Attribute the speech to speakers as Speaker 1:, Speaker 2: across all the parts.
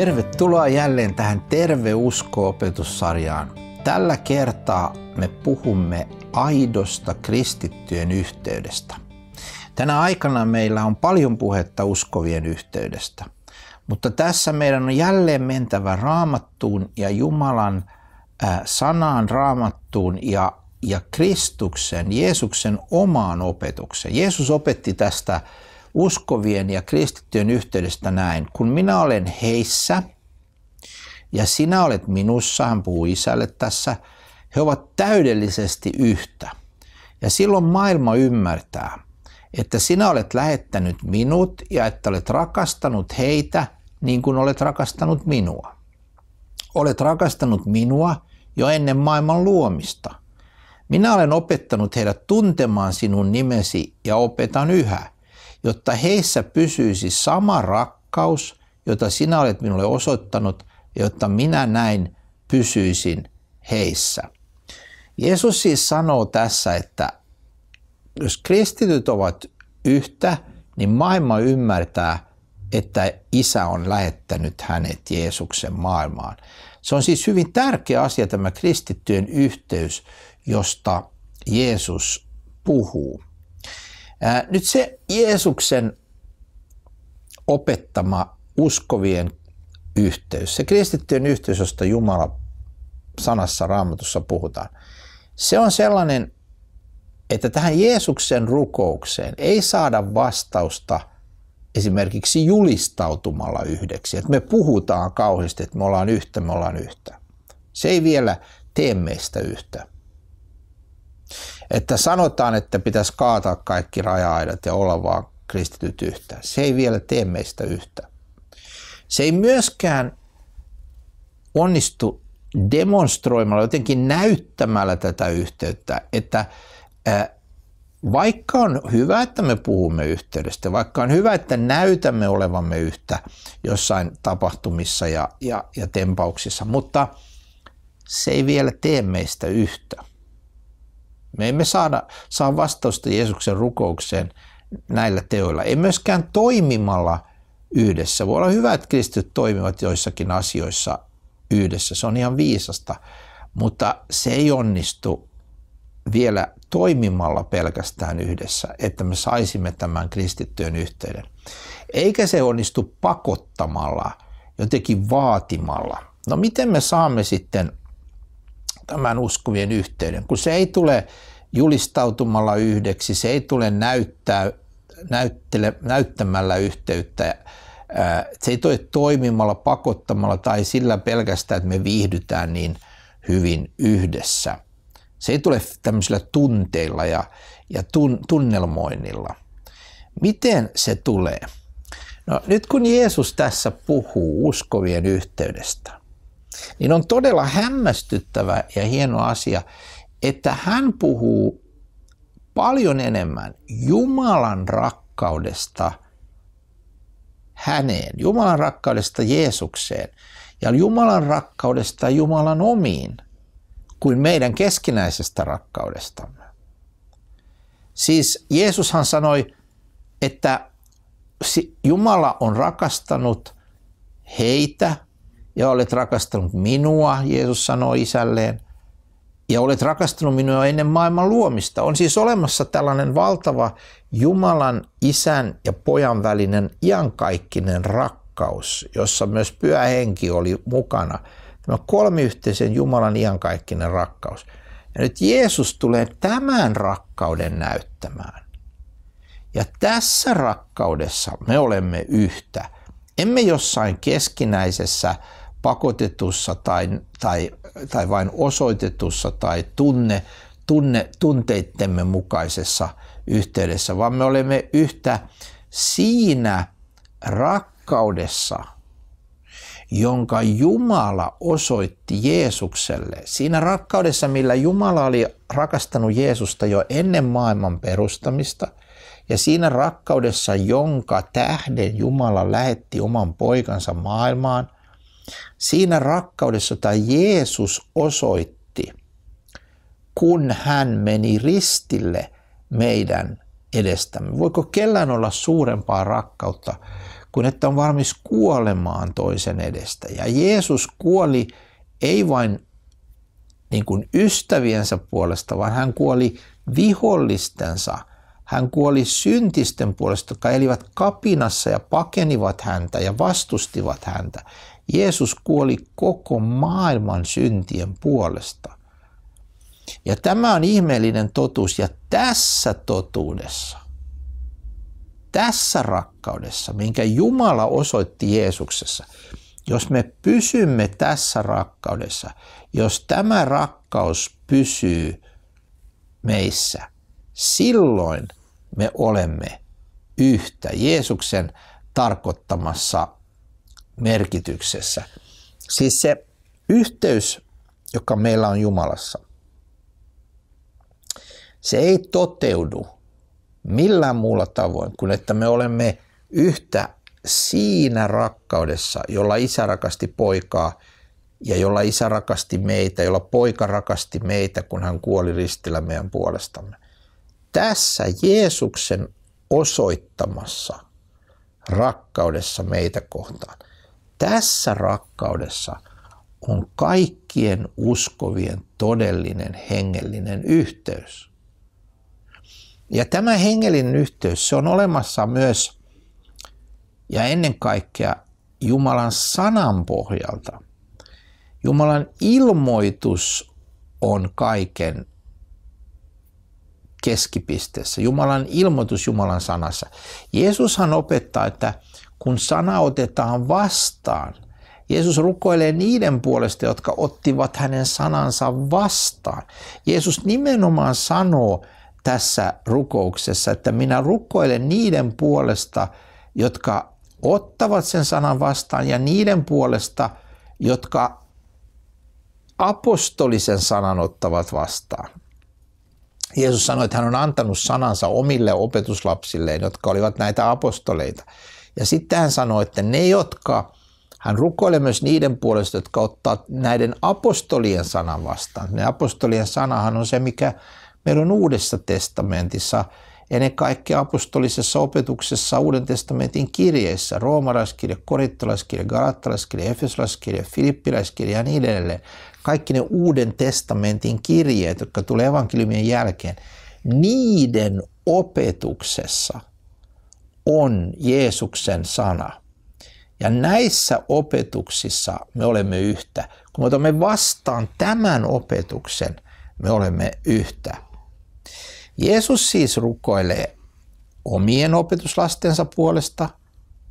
Speaker 1: Tervetuloa jälleen tähän Terve usko-opetussarjaan. Tällä kertaa me puhumme aidosta kristittyjen yhteydestä. Tänä aikana meillä on paljon puhetta uskovien yhteydestä, mutta tässä meidän on jälleen mentävä raamattuun ja Jumalan äh, sanaan raamattuun ja, ja Kristuksen, Jeesuksen omaan opetukseen. Jeesus opetti tästä uskovien ja kristittyjen yhteydestä näin. Kun minä olen heissä ja sinä olet minussa, hän puhuu isälle tässä, he ovat täydellisesti yhtä. Ja silloin maailma ymmärtää, että sinä olet lähettänyt minut ja että olet rakastanut heitä niin kuin olet rakastanut minua. Olet rakastanut minua jo ennen maailman luomista. Minä olen opettanut heidät tuntemaan sinun nimesi ja opetan yhä – jotta heissä pysyisi sama rakkaus, jota sinä olet minulle osoittanut, jotta minä näin pysyisin heissä. Jeesus siis sanoo tässä, että jos kristityt ovat yhtä, niin maailma ymmärtää, että isä on lähettänyt hänet Jeesuksen maailmaan. Se on siis hyvin tärkeä asia tämä kristittyjen yhteys, josta Jeesus puhuu nyt se Jeesuksen opettama uskovien yhteys, se kristittyjen yhteys, josta Jumala sanassa raamatussa puhutaan, se on sellainen, että tähän Jeesuksen rukoukseen ei saada vastausta esimerkiksi julistautumalla yhdeksi, että me puhutaan kauheasti, että me ollaan yhtä, me ollaan yhtä. Se ei vielä tee meistä yhtä että sanotaan, että pitäisi kaataa kaikki raja-aidat ja olla vaan kristityt yhtä. Se ei vielä tee meistä yhtä. Se ei myöskään onnistu demonstroimalla, jotenkin näyttämällä tätä yhteyttä, että vaikka on hyvä, että me puhumme yhteydestä, vaikka on hyvä, että näytämme olevamme yhtä jossain tapahtumissa ja, ja, ja tempauksissa, mutta se ei vielä tee meistä yhtä. Me emme saada, saa vastausta Jeesuksen rukoukseen näillä teoilla. Ei myöskään toimimalla yhdessä. Voi olla hyvä, että kristityt toimivat joissakin asioissa yhdessä. Se on ihan viisasta, mutta se ei onnistu vielä toimimalla pelkästään yhdessä, että me saisimme tämän kristittyön yhteyden. Eikä se onnistu pakottamalla, jotenkin vaatimalla. No miten me saamme sitten tämän uskovien yhteyden, kun se ei tule julistautumalla yhdeksi, se ei tule näyttää, näyttele, näyttämällä yhteyttä, se ei tule toimimalla, pakottamalla tai sillä pelkästään, että me viihdytään niin hyvin yhdessä. Se ei tule tämmöisillä tunteilla ja, ja tun, tunnelmoinnilla. Miten se tulee? No, nyt kun Jeesus tässä puhuu uskovien yhteydestä, niin on todella hämmästyttävä ja hieno asia, että hän puhuu paljon enemmän Jumalan rakkaudesta häneen, Jumalan rakkaudesta Jeesukseen ja Jumalan rakkaudesta Jumalan omiin kuin meidän keskinäisestä rakkaudestamme. Siis Jeesushan sanoi, että Jumala on rakastanut heitä, ja olet rakastanut minua, Jeesus sanoi isälleen, ja olet rakastanut minua ennen maailman luomista. On siis olemassa tällainen valtava Jumalan, isän ja pojan välinen iankaikkinen rakkaus, jossa myös pyhä henki oli mukana. Tämä kolmiyhteisen Jumalan iankaikkinen rakkaus. Ja nyt Jeesus tulee tämän rakkauden näyttämään. Ja tässä rakkaudessa me olemme yhtä. Emme jossain keskinäisessä pakotetussa tai, tai, tai vain osoitetussa tai tunne, tunne, tunteittemme mukaisessa yhteydessä, vaan me olemme yhtä siinä rakkaudessa, jonka Jumala osoitti Jeesukselle. Siinä rakkaudessa, millä Jumala oli rakastanut Jeesusta jo ennen maailman perustamista, ja siinä rakkaudessa, jonka tähden Jumala lähetti oman poikansa maailmaan – Siinä rakkaudessa, jota Jeesus osoitti, kun hän meni ristille meidän edestämme. Voiko kellään olla suurempaa rakkautta kuin että on valmis kuolemaan toisen edestä? Ja Jeesus kuoli ei vain niin kuin ystäviensä puolesta, vaan hän kuoli vihollistensa. Hän kuoli syntisten puolesta, jotka elivät kapinassa ja pakenivat häntä ja vastustivat häntä. Jeesus kuoli koko maailman syntien puolesta. Ja tämä on ihmeellinen totuus ja tässä totuudessa, tässä rakkaudessa, minkä Jumala osoitti Jeesuksessa, jos me pysymme tässä rakkaudessa, jos tämä rakkaus pysyy meissä, silloin me olemme yhtä Jeesuksen tarkoittamassa merkityksessä. Siis se yhteys, joka meillä on Jumalassa, se ei toteudu millään muulla tavoin kuin että me olemme yhtä siinä rakkaudessa, jolla isä rakasti poikaa ja jolla isä rakasti meitä, jolla poika rakasti meitä, kun hän kuoli ristillä meidän puolestamme. Tässä Jeesuksen osoittamassa rakkaudessa meitä kohtaan tässä rakkaudessa on kaikkien uskovien todellinen hengellinen yhteys. Ja tämä hengellinen yhteys, se on olemassa myös ja ennen kaikkea Jumalan sanan pohjalta. Jumalan ilmoitus on kaiken keskipisteessä. Jumalan ilmoitus Jumalan sanassa. Jeesushan opettaa, että kun sana otetaan vastaan, Jeesus rukoilee niiden puolesta, jotka ottivat hänen sanansa vastaan. Jeesus nimenomaan sanoo tässä rukouksessa, että minä rukoilen niiden puolesta, jotka ottavat sen sanan vastaan ja niiden puolesta, jotka apostolisen sanan ottavat vastaan. Jeesus sanoi, että hän on antanut sanansa omille opetuslapsilleen, jotka olivat näitä apostoleita. Ja sitten hän sanoi, että ne, jotka, hän rukoilee myös niiden puolesta, jotka ottaa näiden apostolien sanan vastaan. Ne apostolien sanahan on se, mikä meillä on Uudessa testamentissa, ennen kaikkea apostolisessa opetuksessa Uuden testamentin kirjeissä, roomalaiskirja, korittolaiskirja, galattalaiskirja, efesolaiskirja, filippiläiskirja ja niin edelleen. Kaikki ne Uuden testamentin kirjeet, jotka tulee evankeliumien jälkeen, niiden opetuksessa – on Jeesuksen sana. Ja näissä opetuksissa me olemme yhtä. Kun me otamme vastaan tämän opetuksen, me olemme yhtä. Jeesus siis rukoilee omien opetuslastensa puolesta,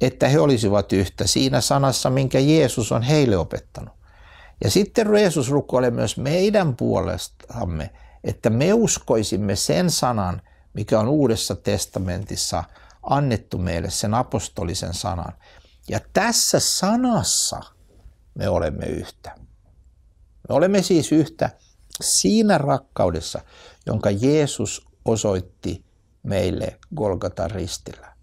Speaker 1: että he olisivat yhtä siinä sanassa, minkä Jeesus on heille opettanut. Ja sitten Jeesus rukoilee myös meidän puolestamme, että me uskoisimme sen sanan, mikä on Uudessa testamentissa – annettu meille sen apostolisen sanan. Ja tässä sanassa me olemme yhtä. Me olemme siis yhtä siinä rakkaudessa, jonka Jeesus osoitti meille Golgatan ristillä.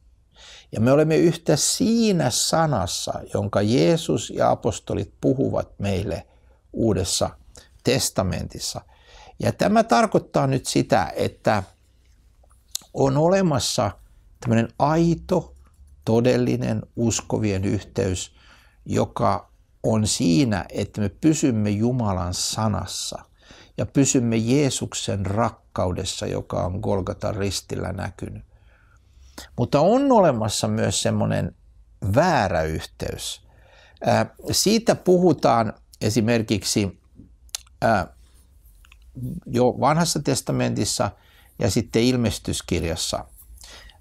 Speaker 1: Ja me olemme yhtä siinä sanassa, jonka Jeesus ja apostolit puhuvat meille uudessa testamentissa. Ja tämä tarkoittaa nyt sitä, että on olemassa – tämmöinen aito, todellinen uskovien yhteys, joka on siinä, että me pysymme Jumalan sanassa ja pysymme Jeesuksen rakkaudessa, joka on Golgatan ristillä näkynyt. Mutta on olemassa myös semmoinen väärä yhteys. siitä puhutaan esimerkiksi jo vanhassa testamentissa ja sitten ilmestyskirjassa –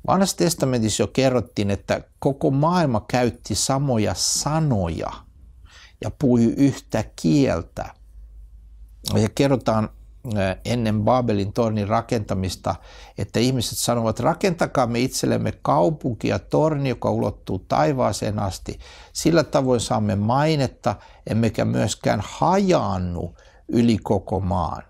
Speaker 1: Vanhassa testamentissa jo kerrottiin, että koko maailma käytti samoja sanoja ja puhui yhtä kieltä. Ja kerrotaan eh, ennen Babelin tornin rakentamista, että ihmiset sanovat, rakentakaamme itsellemme kaupunki ja torni, joka ulottuu taivaaseen asti. Sillä tavoin saamme mainetta, emmekä myöskään hajaannu yli koko maan.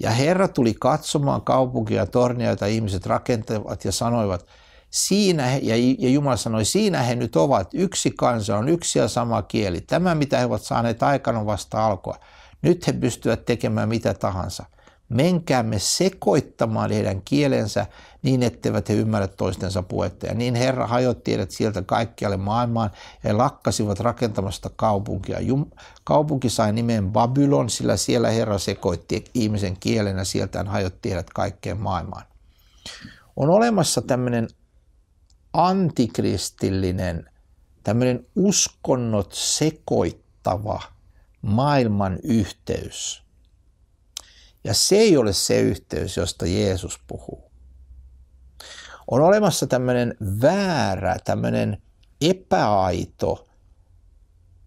Speaker 1: Ja Herra tuli katsomaan kaupunkia ja tornia, joita ihmiset rakentavat ja sanoivat, siinä he, ja Jumala sanoi, siinä he nyt ovat, yksi kansa on yksi ja sama kieli. Tämä, mitä he ovat saaneet aikana vasta alkoa. Nyt he pystyvät tekemään mitä tahansa menkäämme sekoittamaan heidän kielensä niin, etteivät he ymmärrä toistensa puhetta. Ja niin Herra hajotti heidät sieltä kaikkialle maailmaan ja he lakkasivat rakentamasta kaupunkia. Jum- kaupunki sai nimen Babylon, sillä siellä Herra sekoitti ihmisen kielen ja sieltä hän hajotti heidät kaikkeen maailmaan. On olemassa tämmöinen antikristillinen, tämmöinen uskonnot sekoittava maailman yhteys – ja se ei ole se yhteys, josta Jeesus puhuu. On olemassa tämmöinen väärä, tämmöinen epäaito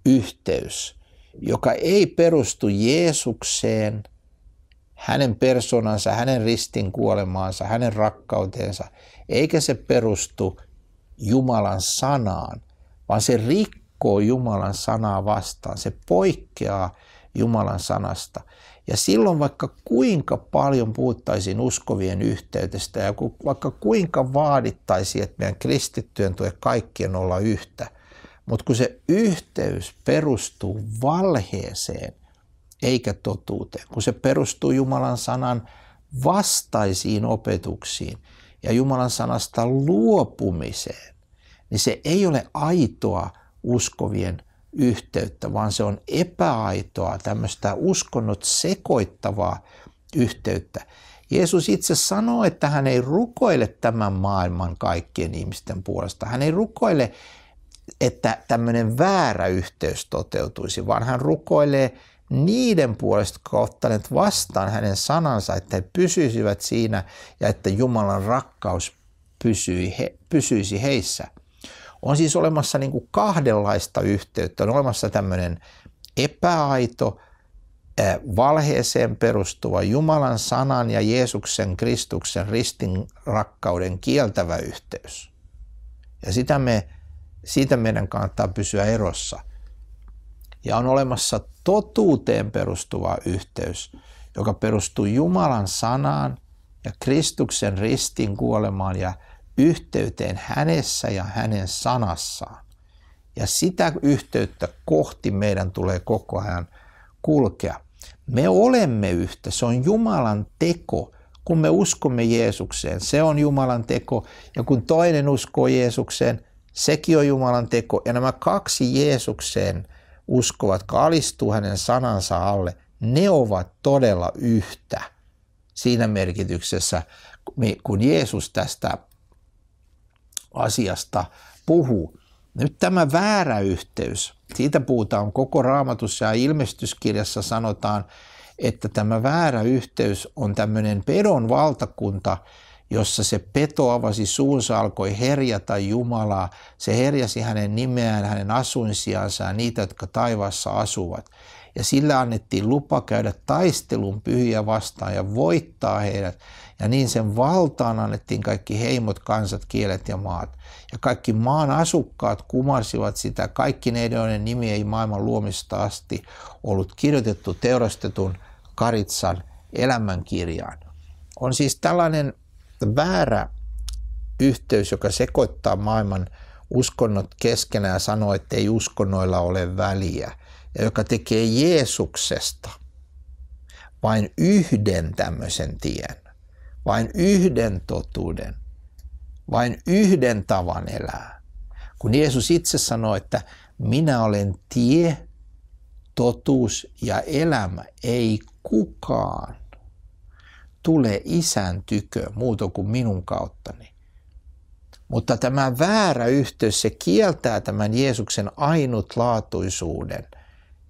Speaker 1: yhteys, joka ei perustu Jeesukseen, hänen persoonansa, hänen ristin kuolemaansa, hänen rakkauteensa, eikä se perustu Jumalan sanaan, vaan se rikkoo Jumalan sanaa vastaan, se poikkeaa Jumalan sanasta. Ja silloin vaikka kuinka paljon puhuttaisiin uskovien yhteydestä ja vaikka kuinka vaadittaisiin, että meidän kristittyjen tulee kaikkien olla yhtä, mutta kun se yhteys perustuu valheeseen eikä totuuteen, kun se perustuu Jumalan sanan vastaisiin opetuksiin ja Jumalan sanasta luopumiseen, niin se ei ole aitoa uskovien yhteyttä, vaan se on epäaitoa, tämmöistä uskonnot sekoittavaa yhteyttä. Jeesus itse sanoo, että hän ei rukoile tämän maailman kaikkien ihmisten puolesta. Hän ei rukoile, että tämmöinen väärä yhteys toteutuisi, vaan hän rukoilee niiden puolesta, jotka ottaneet vastaan hänen sanansa, että he pysyisivät siinä ja että Jumalan rakkaus pysyisi heissä. On siis olemassa niin kuin kahdenlaista yhteyttä. On olemassa tämmöinen epäaito, valheeseen perustuva Jumalan sanan ja Jeesuksen Kristuksen ristin rakkauden kieltävä yhteys. Ja sitä me, siitä meidän kannattaa pysyä erossa. Ja on olemassa totuuteen perustuva yhteys, joka perustuu Jumalan sanaan ja Kristuksen ristin kuolemaan ja yhteyteen hänessä ja hänen sanassaan. Ja sitä yhteyttä kohti meidän tulee koko ajan kulkea. Me olemme yhtä, se on Jumalan teko, kun me uskomme Jeesukseen, se on Jumalan teko. Ja kun toinen uskoo Jeesukseen, sekin on Jumalan teko. Ja nämä kaksi Jeesukseen uskovat, kalistuu hänen sanansa alle, ne ovat todella yhtä siinä merkityksessä, kun Jeesus tästä asiasta puhuu. Nyt tämä väärä yhteys, siitä puhutaan koko raamatussa ja ilmestyskirjassa sanotaan, että tämä väärä yhteys on tämmöinen pedon valtakunta, jossa se peto avasi suunsa, alkoi herjata Jumalaa. Se herjasi hänen nimeään, hänen asuinsijansa ja niitä, jotka taivaassa asuvat ja sillä annettiin lupa käydä taistelun pyhiä vastaan ja voittaa heidät. Ja niin sen valtaan annettiin kaikki heimot, kansat, kielet ja maat. Ja kaikki maan asukkaat kumarsivat sitä, kaikki ne joiden nimi ei maailman luomista asti ollut kirjoitettu teurastetun Karitsan elämänkirjaan. On siis tällainen väärä yhteys, joka sekoittaa maailman uskonnot keskenään ja sanoo, että ei uskonnoilla ole väliä – ja joka tekee Jeesuksesta vain yhden tämmöisen tien, vain yhden totuuden, vain yhden tavan elää. Kun Jeesus itse sanoi, että minä olen tie, totuus ja elämä, ei kukaan tule isän tykö muuta kuin minun kauttani. Mutta tämä väärä yhteys, se kieltää tämän Jeesuksen ainutlaatuisuuden –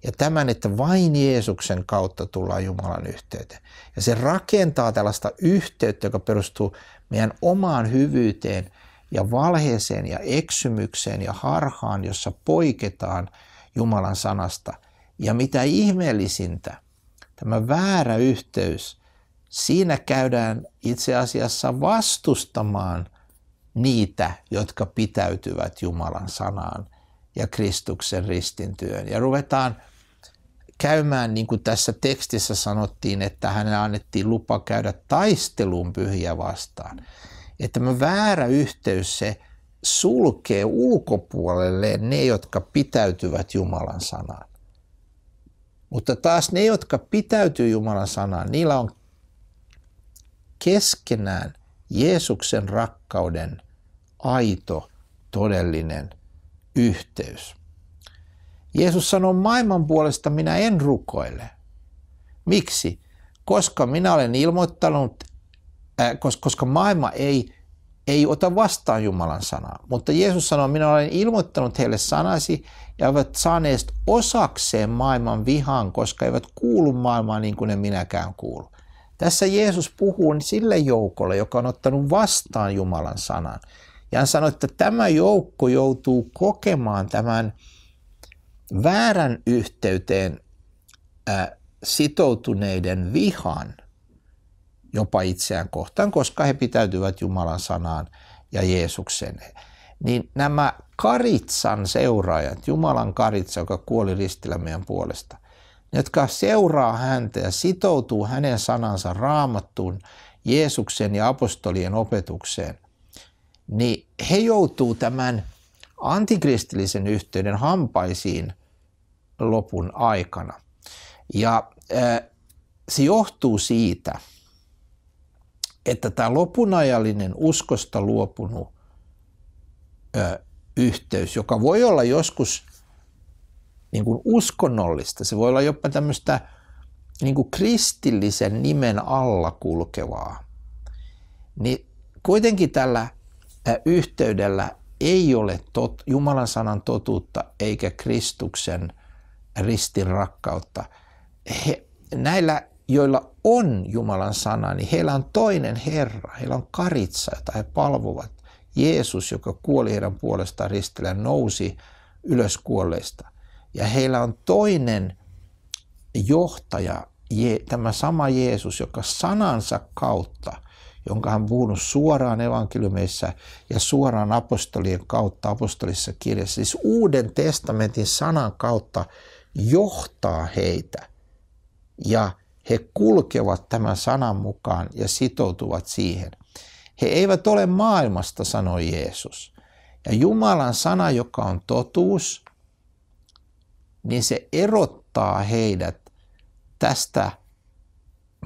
Speaker 1: ja tämän, että vain Jeesuksen kautta tullaan Jumalan yhteyteen. Ja se rakentaa tällaista yhteyttä, joka perustuu meidän omaan hyvyyteen ja valheeseen ja eksymykseen ja harhaan, jossa poiketaan Jumalan sanasta. Ja mitä ihmeellisintä, tämä väärä yhteys, siinä käydään itse asiassa vastustamaan niitä, jotka pitäytyvät Jumalan sanaan ja Kristuksen ristintyön. Ja ruvetaan käymään, niin kuin tässä tekstissä sanottiin, että hänelle annettiin lupa käydä taisteluun pyhiä vastaan. Että tämä väärä yhteys, se sulkee ulkopuolelle ne, jotka pitäytyvät Jumalan sanaan. Mutta taas ne, jotka pitäytyy Jumalan sanaan, niillä on keskenään Jeesuksen rakkauden aito, todellinen yhteys. Jeesus sanoi maailman puolesta, minä en rukoile. Miksi? Koska minä olen ilmoittanut, äh, koska maailma ei, ei ota vastaan Jumalan sanaa. Mutta Jeesus sanoi, minä olen ilmoittanut heille sanasi ja ovat saaneet osakseen maailman vihan, koska eivät kuulu maailmaan niin kuin ne minäkään kuulu. Tässä Jeesus puhuu sille joukolle, joka on ottanut vastaan Jumalan sanan. Ja hän sanoi, että tämä joukko joutuu kokemaan tämän väärän yhteyteen äh, sitoutuneiden vihan jopa itseään kohtaan, koska he pitäytyvät Jumalan sanaan ja Jeesuksen. Niin nämä karitsan seuraajat, Jumalan karitsa, joka kuoli ristillä meidän puolesta, ne, jotka seuraa häntä ja sitoutuu hänen sanansa raamattuun, Jeesuksen ja apostolien opetukseen, niin he joutuu tämän antikristillisen yhteyden hampaisiin lopun aikana. Ja se johtuu siitä, että tämä lopunajallinen uskosta luopunut yhteys, joka voi olla joskus niin kuin uskonnollista, se voi olla jopa tämmöistä niin kuin kristillisen nimen alla kulkevaa, niin kuitenkin tällä yhteydellä ei ole tot, Jumalan sanan totuutta eikä Kristuksen ristin rakkautta. He, näillä, joilla on Jumalan sana, niin heillä on toinen Herra, heillä on karitsa, jota he palvovat. Jeesus, joka kuoli heidän puolestaan ristillä, nousi ylös kuolleista. Ja heillä on toinen johtaja, tämä sama Jeesus, joka sanansa kautta jonka hän puhunut suoraan evankeliumeissa ja suoraan apostolien kautta apostolissa kirjassa. Siis Uuden testamentin sanan kautta johtaa heitä ja he kulkevat tämän sanan mukaan ja sitoutuvat siihen. He eivät ole maailmasta, sanoi Jeesus. Ja Jumalan sana, joka on totuus, niin se erottaa heidät tästä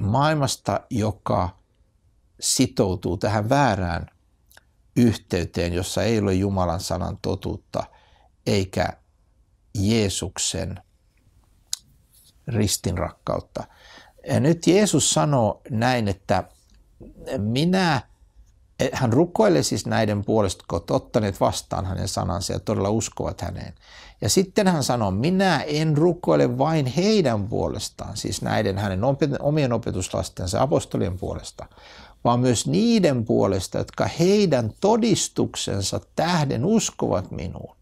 Speaker 1: maailmasta, joka sitoutuu tähän väärään yhteyteen, jossa ei ole Jumalan sanan totuutta eikä Jeesuksen ristin rakkautta. Ja nyt Jeesus sanoo näin, että minä, hän rukoilee siis näiden puolesta, kun ottaneet vastaan hänen sanansa ja todella uskovat häneen. Ja sitten hän sanoo, minä en rukoile vain heidän puolestaan, siis näiden hänen omien opetuslastensa apostolien puolesta, vaan myös niiden puolesta, jotka heidän todistuksensa tähden uskovat minuun.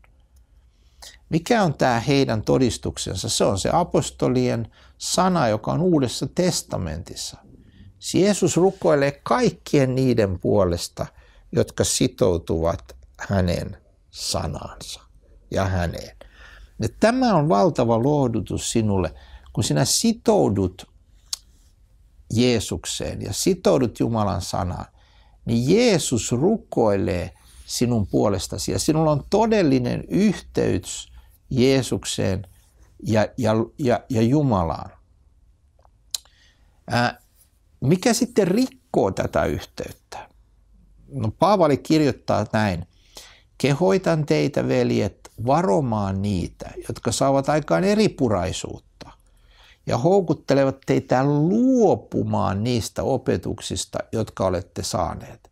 Speaker 1: Mikä on tämä heidän todistuksensa? Se on se apostolien sana, joka on Uudessa testamentissa. Siis Jeesus rukoilee kaikkien niiden puolesta, jotka sitoutuvat hänen sanaansa ja häneen. Ja tämä on valtava lohdutus sinulle, kun sinä sitoudut Jeesukseen ja sitoudut Jumalan sanaan, niin Jeesus rukoilee sinun puolestasi ja sinulla on todellinen yhteys Jeesukseen ja, ja, ja, ja Jumalaan. Ää, mikä sitten rikkoo tätä yhteyttä? No Paavali kirjoittaa näin. Kehoitan teitä, veljet, varomaan niitä, jotka saavat aikaan eripuraisuutta ja houkuttelevat teitä luopumaan niistä opetuksista, jotka olette saaneet.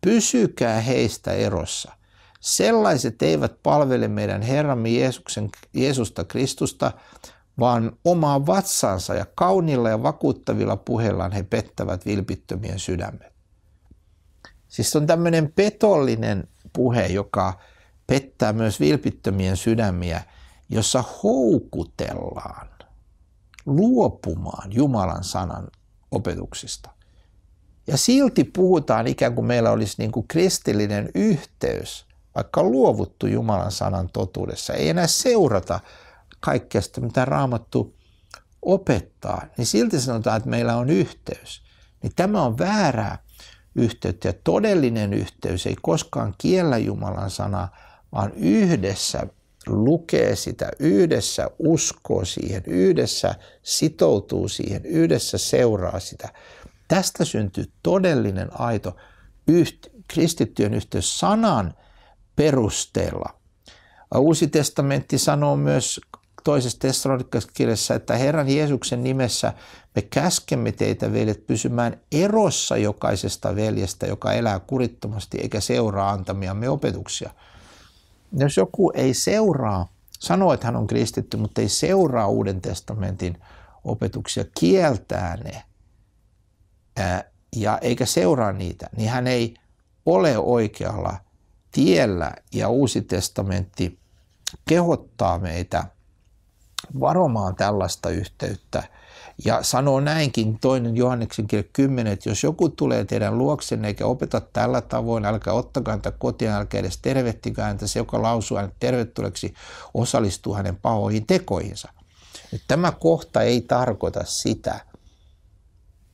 Speaker 1: Pysykää heistä erossa. Sellaiset eivät palvele meidän Herramme Jeesuksen, Jeesusta Kristusta, vaan omaa vatsansa ja kaunilla ja vakuuttavilla puheillaan he pettävät vilpittömien sydämet. Siis on tämmöinen petollinen puhe, joka pettää myös vilpittömien sydämiä, jossa houkutellaan luopumaan Jumalan sanan opetuksista. Ja silti puhutaan ikään kuin meillä olisi niin kuin kristillinen yhteys, vaikka luovuttu Jumalan sanan totuudessa. Ei enää seurata kaikkea sitä, mitä Raamattu opettaa, niin silti sanotaan, että meillä on yhteys. Niin tämä on väärää yhteyttä ja todellinen yhteys ei koskaan kiellä Jumalan sanaa, vaan yhdessä lukee sitä, yhdessä uskoo siihen, yhdessä sitoutuu siihen, yhdessä seuraa sitä. Tästä syntyy todellinen aito yht, kristittyjen yhteys sanan perusteella. Uusi testamentti sanoo myös toisessa tessalonikkaiskirjassa, että Herran Jeesuksen nimessä me käskemme teitä veljet pysymään erossa jokaisesta veljestä, joka elää kurittomasti eikä seuraa antamiamme opetuksia – jos joku ei seuraa, sanoo, että hän on kristitty, mutta ei seuraa Uuden testamentin opetuksia, kieltää ne ää, ja eikä seuraa niitä, niin hän ei ole oikealla tiellä ja Uusi testamentti kehottaa meitä varomaan tällaista yhteyttä – ja sanoo näinkin toinen Johanneksen kirja 10, että jos joku tulee teidän luoksenne eikä opeta tällä tavoin, älkää ottakaa häntä kotiin, älkää edes tervehtikää häntä, se joka lausuu hänet tervetulleeksi, osallistuu hänen pahoihin tekoihinsa. Nyt tämä kohta ei tarkoita sitä,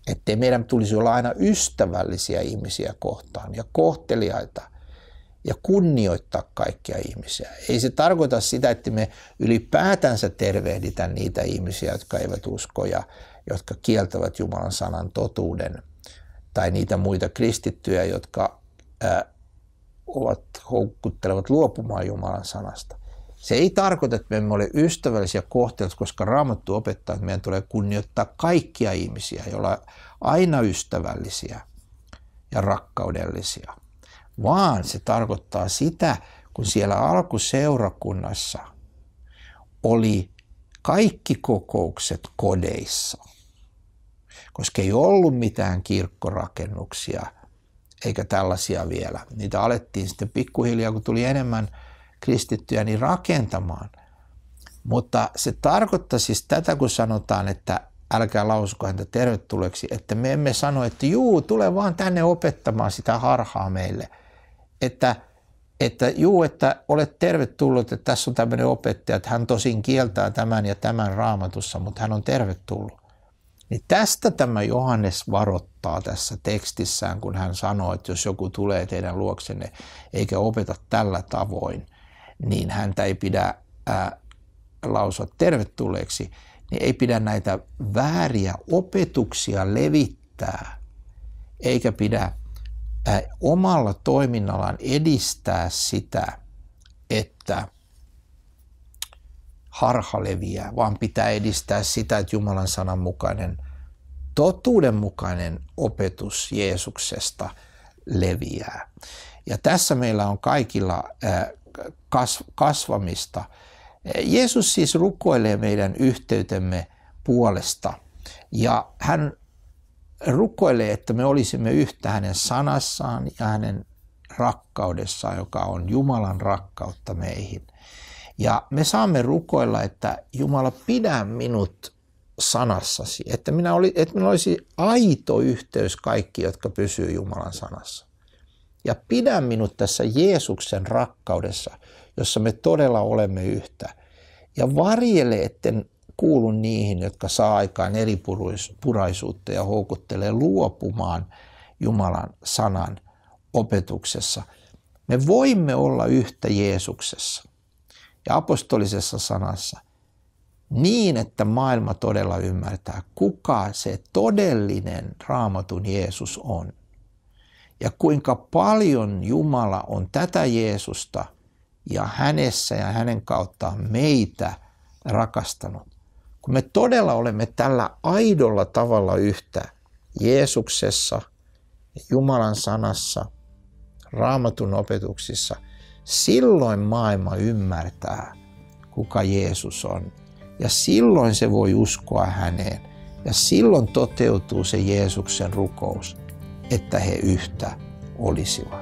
Speaker 1: ettei meidän tulisi olla aina ystävällisiä ihmisiä kohtaan ja kohteliaita, ja kunnioittaa kaikkia ihmisiä. Ei se tarkoita sitä, että me ylipäätänsä tervehditään niitä ihmisiä, jotka eivät usko ja jotka kieltävät Jumalan sanan totuuden, tai niitä muita kristittyjä, jotka äh, ovat houkuttelevat luopumaan Jumalan sanasta. Se ei tarkoita, että me emme ole ystävällisiä kohteita, koska Raamattu opettaa, että meidän tulee kunnioittaa kaikkia ihmisiä, joilla aina ystävällisiä ja rakkaudellisia vaan se tarkoittaa sitä, kun siellä alkuseurakunnassa oli kaikki kokoukset kodeissa, koska ei ollut mitään kirkkorakennuksia eikä tällaisia vielä. Niitä alettiin sitten pikkuhiljaa, kun tuli enemmän kristittyjä, niin rakentamaan. Mutta se tarkoittaa siis tätä, kun sanotaan, että älkää lausuko häntä tervetulleeksi, että me emme sano, että juu, tule vaan tänne opettamaan sitä harhaa meille – että, että juu, että olet tervetullut, että tässä on tämmöinen opettaja, että hän tosin kieltää tämän ja tämän raamatussa, mutta hän on tervetullut. Niin tästä tämä Johannes varoittaa tässä tekstissään, kun hän sanoo, että jos joku tulee teidän luoksenne eikä opeta tällä tavoin, niin häntä ei pidä ää, lausua tervetulleeksi, niin ei pidä näitä vääriä opetuksia levittää, eikä pidä omalla toiminnallaan edistää sitä, että harha leviää, vaan pitää edistää sitä, että Jumalan sanan mukainen, totuudenmukainen opetus Jeesuksesta leviää. Ja tässä meillä on kaikilla kasvamista. Jeesus siis rukoilee meidän yhteytemme puolesta ja hän rukoilee, että me olisimme yhtä hänen sanassaan ja hänen rakkaudessaan, joka on Jumalan rakkautta meihin. Ja me saamme rukoilla, että Jumala pidä minut sanassasi, että minä, oli, että minä olisi aito yhteys kaikki, jotka pysyy Jumalan sanassa. Ja pidä minut tässä Jeesuksen rakkaudessa, jossa me todella olemme yhtä. Ja varjele, etten kuulu niihin, jotka saa aikaan eri puraisuutta ja houkuttelee luopumaan Jumalan sanan opetuksessa. Me voimme olla yhtä Jeesuksessa ja apostolisessa sanassa niin, että maailma todella ymmärtää, kuka se todellinen raamatun Jeesus on ja kuinka paljon Jumala on tätä Jeesusta ja hänessä ja hänen kauttaan meitä rakastanut kun me todella olemme tällä aidolla tavalla yhtä Jeesuksessa, Jumalan sanassa, raamatun opetuksissa, silloin maailma ymmärtää, kuka Jeesus on. Ja silloin se voi uskoa häneen. Ja silloin toteutuu se Jeesuksen rukous, että he yhtä olisivat.